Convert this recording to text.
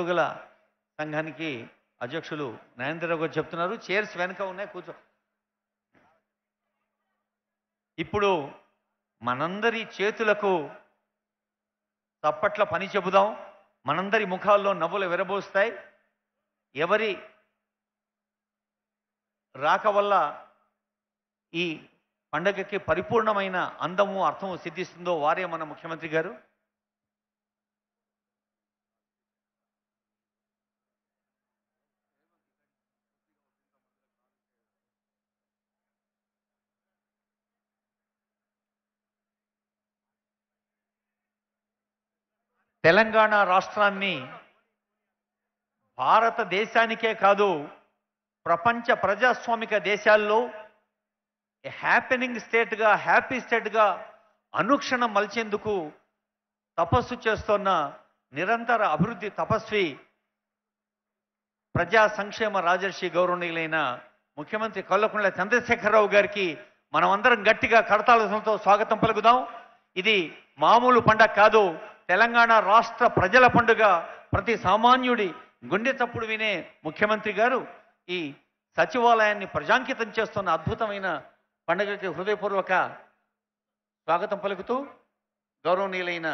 ఉద్యోగుల సంఘానికి అధ్యక్షులు నరేంద్రరావు గారు చెప్తున్నారు చైర్స్ వెనక ఉన్నాయి కూర్చో ఇప్పుడు మనందరి చేతులకు తప్పట్ల పని చెబుదాం మనందరి ముఖాల్లో నవ్వులు విరబోస్తాయి ఎవరి రాక వల్ల ఈ పండగకి పరిపూర్ణమైన అందము అర్థము సిద్ధిస్తుందో వారే మన ముఖ్యమంత్రి గారు తెలంగాణ రాష్ట్రాన్ని భారతదేశానికే కాదు ప్రపంచ ప్రజాస్వామిక దేశాల్లో హ్యాపెనింగ్ స్టేట్గా హ్యాపీ స్టేట్గా అనుక్షణం మలిచేందుకు తపస్సు చేస్తున్న నిరంతర అభివృద్ధి తపస్వి ప్రజా సంక్షేమ రాజర్షి గౌరవనీయులైన ముఖ్యమంత్రి కొల్లకుంట్ల చంద్రశేఖరరావు గారికి మనం అందరం గట్టిగా కరతాళతో స్వాగతం పలుకుదాం ఇది మామూలు పండగ కాదు తెలంగాణ రాష్ట్ర ప్రజల పండుగ ప్రతి సామాన్యుడి గుండె తప్పుడు వినే ముఖ్యమంత్రి గారు ఈ సచివాలయాన్ని ప్రజాంకితం చేస్తున్న అద్భుతమైన పండుగకి హృదయపూర్వక స్వాగతం పలుకుతూ గౌరవనీయులైన